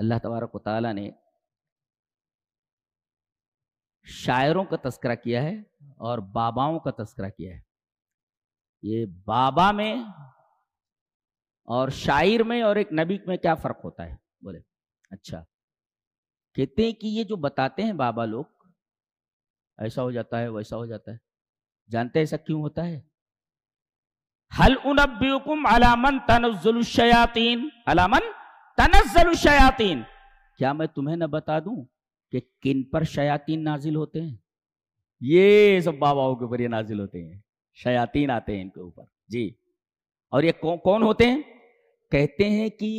اللہ تبارک و تعالیٰ نے شاعروں کا تذکرہ کیا ہے اور باباؤں کا تذکرہ کیا ہے یہ بابا میں اور شاعر میں اور ایک نبی میں کیا فرق ہوتا ہے بولے اچھا کہتے ہیں کہ یہ جو بتاتے ہیں بابا لوگ ایسا ہو جاتا ہے ویسا ہو جاتا ہے جانتے ایسا کیوں ہوتا ہے علامن تنزل الشیاطین علامن تنزل الشیاطین کیا میں تمہیں نہ بتا دوں کہ کن پر شیاطین نازل ہوتے ہیں یہ سب کے یہ نازل ہوتے ہیں شیاطین آتے ہیں ہیں ان کے اوپر جی اور یہ کون ہوتے کہتے ہیں کہ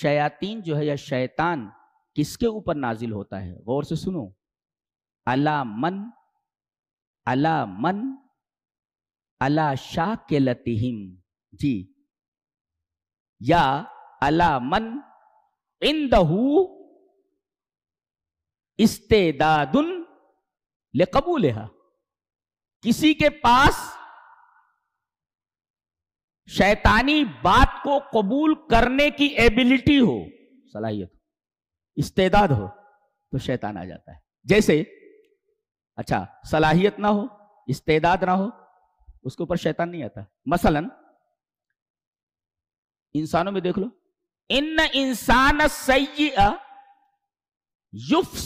شیاطین جو ہے یا شیطان کس کے اوپر نازل ہوتا ہے غور سے سنو اللہ من اللہ من اللہ شاہ کے لتیم جی یا علامن من استعداد لقبول کسی کے پاس شیطانی بات کو قبول کرنے کی ایبلٹی ہو صلاحیت استعداد ہو تو شیطان آ جاتا ہے جیسے اچھا صلاحیت نہ ہو استعداد نہ ہو اس کے اوپر شیطان نہیں آتا مثلا انسانوں میں دیکھ لو ان انسان سی اف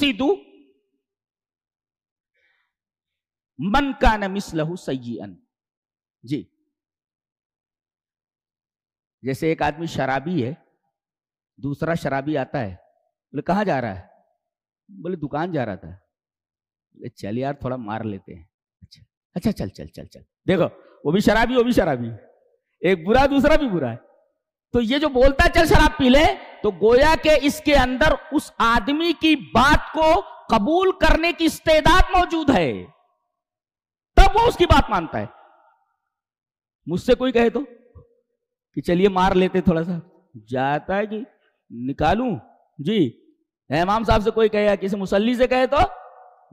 من کا نمس لہو ان جی جیسے ایک آدمی شرابی ہے دوسرا شرابی آتا ہے بولے کہاں جا رہا ہے بولے دکان جا رہا تھا بولے چل یار تھوڑا مار لیتے ہیں اچھا اچھا چل چل چل چل دیکھو وہ بھی شرابی وہ بھی شرابی ایک برا دوسرا بھی برا ہے تو یہ جو بولتا ہے چل شراب پی لے تو گویا کہ اس کے اندر اس آدمی کی بات کو قبول کرنے کی استعداد موجود ہے تب وہ اس کی بات مانتا ہے مجھ سے کوئی کہے تو کہ چلیے مار لیتے تھوڑا سا جاتا ہے کہ جی، نکالوں جی امام صاحب سے کوئی کہے یا کسی مسلی سے کہے تو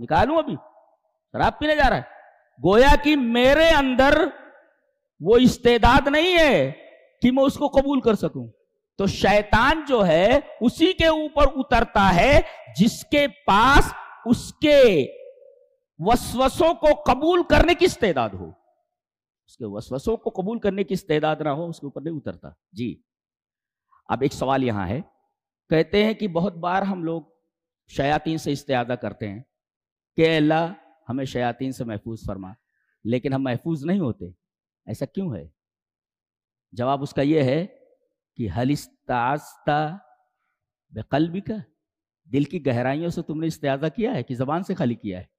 نکالوں ابھی شراب پینے جا رہا ہے گویا کہ میرے اندر وہ استعداد نہیں ہے کہ میں اس کو قبول کر سکوں تو شیطان جو ہے اسی کے اوپر اترتا ہے جس کے پاس اس کے وسوسوں کو قبول کرنے کی استعداد ہو اس کے وسوسوں کو قبول کرنے کی استعداد نہ ہو اس کے اوپر نہیں اترتا جی اب ایک سوال یہاں ہے کہتے ہیں کہ بہت بار ہم لوگ شیاطین سے استعادہ کرتے ہیں کہ اللہ ہمیں شیاطین سے محفوظ فرما لیکن ہم محفوظ نہیں ہوتے ایسا کیوں ہے جواب اس کا یہ ہے کہ حلستہ بے قلبی کا دل کی گہرائیوں سے تم نے استعادہ کیا ہے کہ زبان سے خالی کیا ہے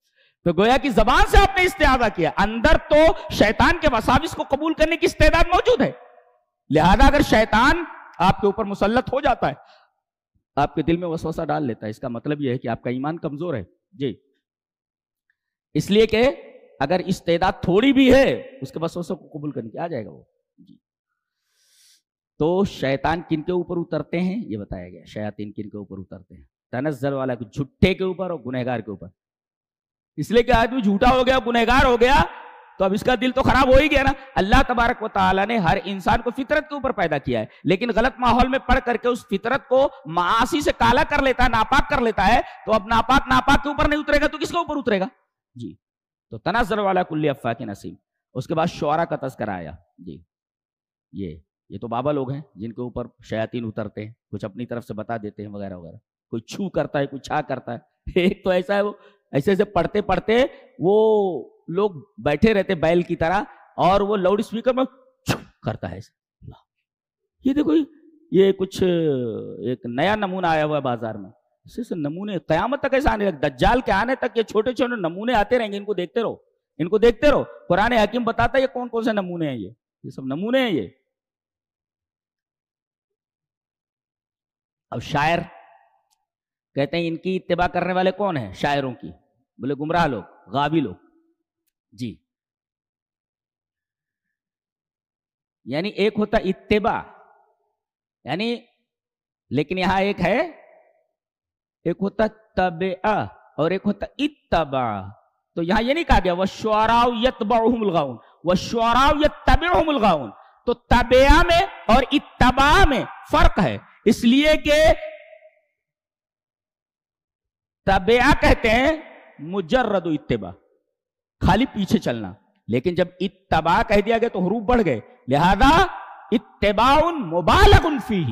تو گویا کہ زبان سے آپ نے استعادہ کیا اندر تو شیطان کے مساوس کو قبول کرنے کی استعداد موجود ہے لہذا اگر شیطان آپ کے اوپر مسلط ہو جاتا ہے آپ کے دل میں وسوسہ ڈال لیتا ہے اس کا مطلب یہ ہے کہ آپ کا ایمان کمزور ہے جی اس لیے کہ اگر استعداد تھوڑی بھی ہے اس کے وسوسوں کو قبول کرنے کی آ جائے گا وہ تو شیطان کن کے اوپر اترتے ہیں یہ بتایا گیا شیاطین کن کے اوپر اترتے ہیں تنزل اور گنہ گار کے اوپر اس لیے کہ آدمی جھوٹا ہو ہو گیا گیا گیا تو تو اب اس کا دل خراب نا اللہ تبارک و تعالیٰ نے ہر انسان کو فطرت کے اوپر پیدا کیا ہے لیکن غلط ماحول میں پڑھ کر کے اس فطرت کو معاشی سے کالا کر لیتا ہے ناپاک کر لیتا ہے تو اب ناپاک ناپاک کے اوپر نہیں اترے گا تو کس کے اوپر اترے گا جی تو تنازل والا کلی کے نسیم اس کے بعد شعرا کا تذکر آیا جی یہ یہ تو بابا لوگ ہیں جن کے اوپر شیاطین اترتے ہیں کچھ اپنی طرف سے بتا دیتے ہیں وغیرہ وغیرہ کوئی چھو کرتا ہے کوئی چھا کرتا ہے ایک تو ایسا ہے وہ ایسے ایسے پڑھتے پڑھتے وہ لوگ بیٹھے رہتے بیل کی طرح اور وہ لاؤڈ اسپیکر میں چھو کرتا ہے یہ دیکھو یہ کچھ ایک نیا نمونہ آیا ہوا ہے بازار میں سے نمونے قیامت تک ایسا آنے دجال کے آنے تک یہ چھوٹے چھوٹے نمونے آتے رہیں گے ان کو دیکھتے رہو ان کو دیکھتے رہو قرآن حکیم بتاتا ہے یہ کون کون سے نمونے ہیں یہ یہ سب نمونے ہیں یہ اب شاعر کہتے ہیں ان کی اتباع کرنے والے کون ہیں شاعروں کی بولے گمراہ لوگ غابی لوگ جی یعنی ایک ہوتا اتباع یعنی لیکن یہاں ایک ہے ایک ہوتا اور ایک ہوتا اتبا تو یہاں یہ نہیں کہا گیا وہ شراؤ یتبا وہ شعراؤ یت تب تو تبیا میں اور اتبا میں فرق ہے اس لیے کہ کہتے ہیں مجرد اتباع خالی پیچھے چلنا لیکن جب اتباع کہہ دیا گیا تو حروب بڑھ گئے لہذا اتباع مبالغ فی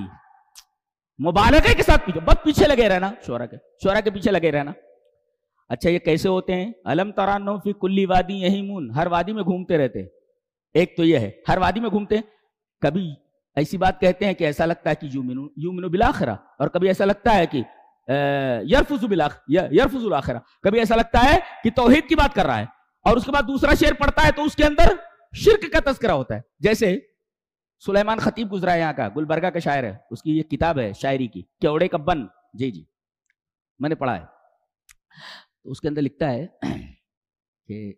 انفی کے ساتھ پیچھے بہت پیچھے لگے رہنا چورا کے چورا کے پیچھے لگے رہنا اچھا یہ کیسے ہوتے ہیں الم ترانو فی کلی وادی یہی مون ہر وادی میں گھومتے رہتے ایک تو یہ ہے ہر وادی میں گھومتے ہیں کبھی ایسی بات کہتے ہیں کہ ایسا لگتا ہے کہ یومنو یومنو بالآخرہ اور کبھی ایسا لگتا ہے کہ یرفز بلاخ یرفز الآخرہ کبھی ایسا لگتا ہے کہ توحید کی بات کر رہا ہے اور اس کے بعد دوسرا شعر پڑتا ہے تو اس کے اندر شرک کا تذکرہ ہوتا ہے جیسے سلیمان خطیب گزرا ہے یہاں کا گلبرگہ کا شاعر ہے اس کی یہ کتاب ہے شاعری کی کیوڑے کا بن جی جی میں نے پڑھا ہے اس کے اندر لکھتا ہے کہ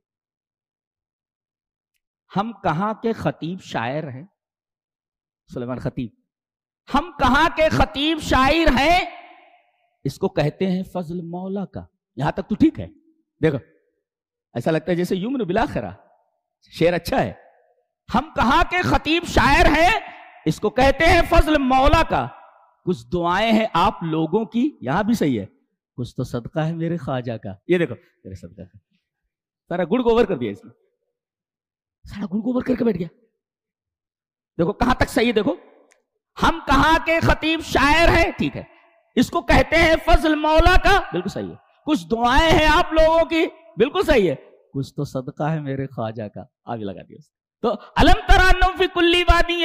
ہم کہاں کے خطیب شاعر ہیں سلیمان خطیب ہم کہاں کے خطیب شاعر ہیں اس کو کہتے ہیں فضل مولا کا یہاں تک تو ٹھیک ہے دیکھو ایسا لگتا ہے جیسے یومن بلا خیرا شعر اچھا ہے ہم کہاں کے خطیب شاعر ہیں اس کو کہتے ہیں فضل مولا کا کچھ دعائیں ہیں آپ لوگوں کی یہاں بھی صحیح ہے کچھ تو صدقہ ہے میرے خواجہ کا یہ دیکھو میرے صدقہ سارا گڑ گوبر کر دیا اس میں سارا گڑ گوبر کر کے بیٹھ گیا دیکھو دیکھو کہاں تک صحیح ہم کہاں کے خطیب شاعر ہے ٹھیک ہے اس کو کہتے ہیں فضل مولا کا بالکل صحیح ہے کچھ دعائیں ہیں آپ لوگوں کی بالکل صحیح ہے ہے کچھ تو صدقہ میرے خواجہ کا لگا دیا تو الم فی کلی وادی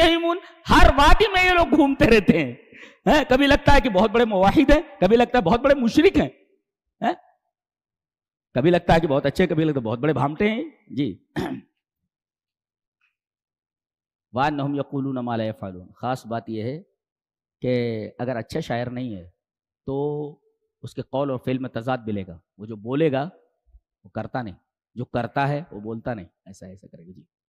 ہر وادی میں یہ لوگ گھومتے رہتے ہیں کبھی لگتا ہے کہ بہت بڑے مواحد ہیں کبھی لگتا ہے بہت بڑے مشرق ہیں کبھی لگتا ہے کہ بہت اچھے کبھی لگتا ہے بہت بڑے بھامٹے ہیں جی وانحم یقول قولون مالا فالون خاص بات یہ ہے کہ اگر اچھا شاعر نہیں ہے تو اس کے قول اور فعل میں تضاد ملے گا وہ جو بولے گا وہ کرتا نہیں جو کرتا ہے وہ بولتا نہیں ایسا ایسا کرے گا جی